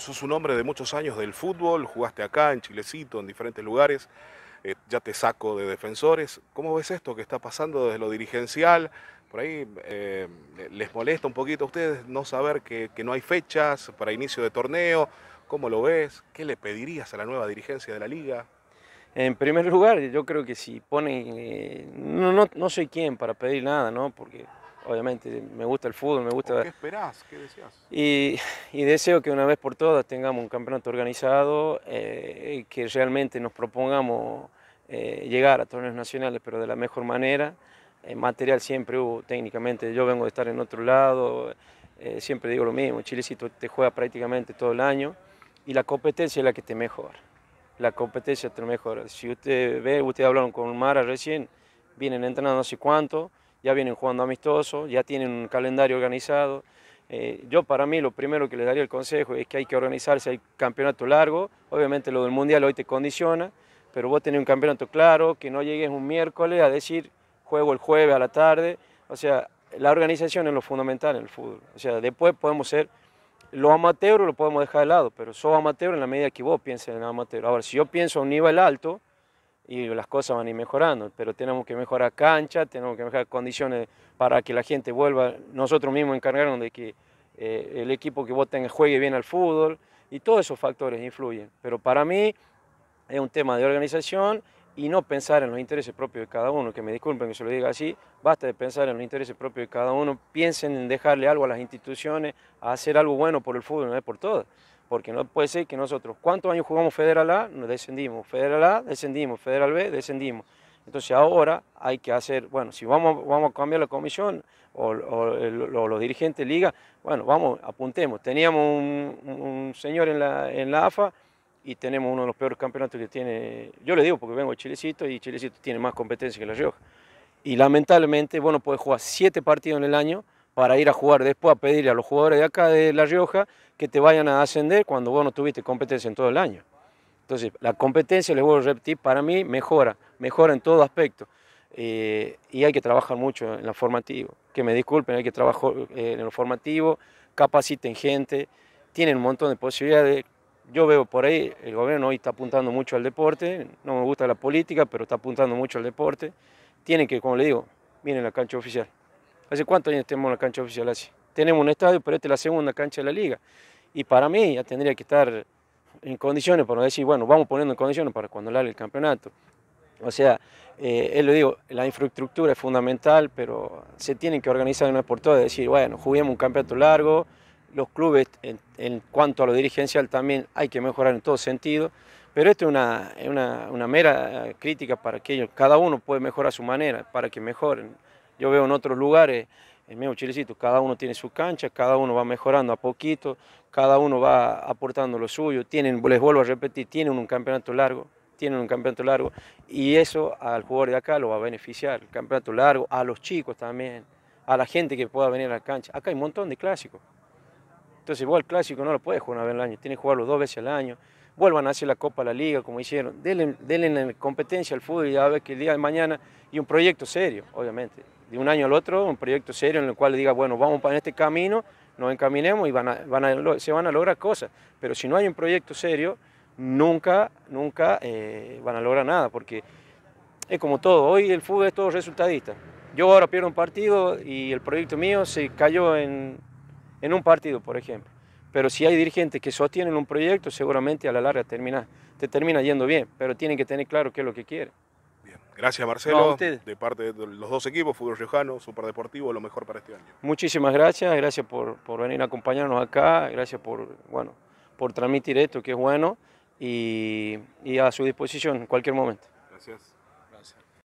sos un hombre de muchos años del fútbol, jugaste acá, en Chilecito, en diferentes lugares, eh, ya te saco de defensores. ¿Cómo ves esto que está pasando desde lo dirigencial? Por ahí eh, les molesta un poquito a ustedes no saber que, no hay fechas para inicio de torneo. ¿Cómo lo ves? ¿Qué le pedirías a la nueva dirigencia de la liga? En primer lugar, yo creo que si ponen... Eh, no, no soy quien para pedir nada, ¿no? Porque obviamente, me gusta el fútbol, me gusta... ¿Qué esperás? ¿Qué deseas? Y, deseo que una vez por todas tengamos un campeonato organizado, eh, que realmente nos propongamos eh, llegar a torneos nacionales, pero de la mejor manera. En eh, material siempre hubo, técnicamente, yo vengo de estar en otro lado, siempre digo lo mismo, Chilecito te juega prácticamente todo el año y la competencia es la que te mejora. La competencia te mejora. Si usted ve, ustedes hablaron con Mara recién, vienen entrenando no sé cuánto, ya vienen jugando amistosos, ya tienen un calendario organizado. Eh, yo para mí lo primero que les daría el consejo es que hay que organizarse, hay campeonato largo, obviamente lo del Mundial hoy te condiciona, pero vos tenés un campeonato claro, que no llegues un miércoles a decir juego el jueves a la tarde, o sea, la organización es lo fundamental en el fútbol, o sea, después podemos ser ...los amateur lo podemos dejar de lado, pero sos amateur en la medida que vos pienses en amateur. Ahora, si yo pienso a un nivel alto, y las cosas van a ir mejorando, pero tenemos que mejorar cancha, tenemos que mejorar condiciones para que la gente vuelva, nosotros mismos encargarnos de que eh, el equipo que voten juegue bien al fútbol y todos esos factores influyen, pero para mí es un tema de organización y no pensar en los intereses propios de cada uno, que me disculpen que se lo diga así, basta de pensar en los intereses propios de cada uno, piensen en dejarle algo a las instituciones, a hacer algo bueno por el fútbol, no es por todo. Porque no puede ser que nosotros, ¿cuántos años jugamos Federal A? Nos descendimos, Federal A, descendimos, Federal B, descendimos. Entonces ahora hay que hacer, bueno, si vamos, vamos a cambiar la comisión o, los dirigentes de liga, bueno, vamos, apuntemos. Teníamos un, señor en la, en la AFA y tenemos uno de los peores campeonatos que tiene, yo le digo porque vengo de Chilecito y Chilecito tiene más competencia que La Rioja. Y lamentablemente, bueno, puede jugar siete partidos en el año para ir a jugar después a pedirle a los jugadores de acá de La Rioja que te vayan a ascender cuando vos no tuviste competencia en todo el año. Entonces, la competencia, les vuelvo a repetir, para mí mejora, mejora en todo aspecto. Eh, y hay que trabajar mucho en lo formativo. Que me disculpen, hay que trabajar eh, en lo formativo, capaciten gente, tienen un montón de posibilidades. Yo veo por ahí, el gobierno hoy está apuntando mucho al deporte, no me gusta la política, pero está apuntando mucho al deporte. Tienen que, como le digo, miren la cancha oficial. ¿Hace cuántos años tenemos la cancha oficial así? Tenemos un estadio, pero esta es la segunda cancha de la liga. Y para mí ya tendría que estar en condiciones para decir, bueno, vamos poniendo en condiciones para cuando largue el campeonato. O sea, eh, él lo digo, la infraestructura es fundamental, pero se tienen que organizar una por todas, decir, bueno, juguemos un campeonato largo, los clubes en, cuanto a lo dirigencial también hay que mejorar en todo sentido, pero esto es una, una mera crítica para que ellos, cada uno puede mejorar a su manera, para que mejoren. Yo veo en otros lugares, en mi Chilecito, cada uno tiene su cancha, cada uno va mejorando a poquito, cada uno va aportando lo suyo, tienen, les vuelvo a repetir, tienen un campeonato largo, tienen un campeonato largo y eso al jugador de acá lo va a beneficiar, el campeonato largo, a los chicos también, a la gente que pueda venir a la cancha. Acá hay un montón de clásicos. Entonces vos el clásico no lo puedes jugar una vez al año, tiene que jugarlo dos veces al año. Vuelvan a hacer la Copa, la Liga, como hicieron. Denle, denle competencia al fútbol y a ver que el día de mañana y un proyecto serio, obviamente de un año al otro, un proyecto serio en el cual diga, bueno, vamos para este camino, nos encaminemos y se van a lograr cosas. Pero si no hay un proyecto serio, nunca, nunca eh, van a lograr nada, porque es como todo, hoy el fútbol es todo resultadista. Yo ahora pierdo un partido y el proyecto mío se cayó en, en un partido, por ejemplo. Pero si hay dirigentes que sostienen un proyecto, seguramente a la larga termina, te termina yendo bien, pero tienen que tener claro qué es lo que quieren. Bien, gracias Marcelo. De parte de los dos equipos, Fútbol Riojano, Superdeportivo, lo mejor para este año. Muchísimas gracias, gracias por, venir a acompañarnos acá, gracias por, bueno, por transmitir esto que es bueno y, y a su disposición en cualquier momento. Gracias.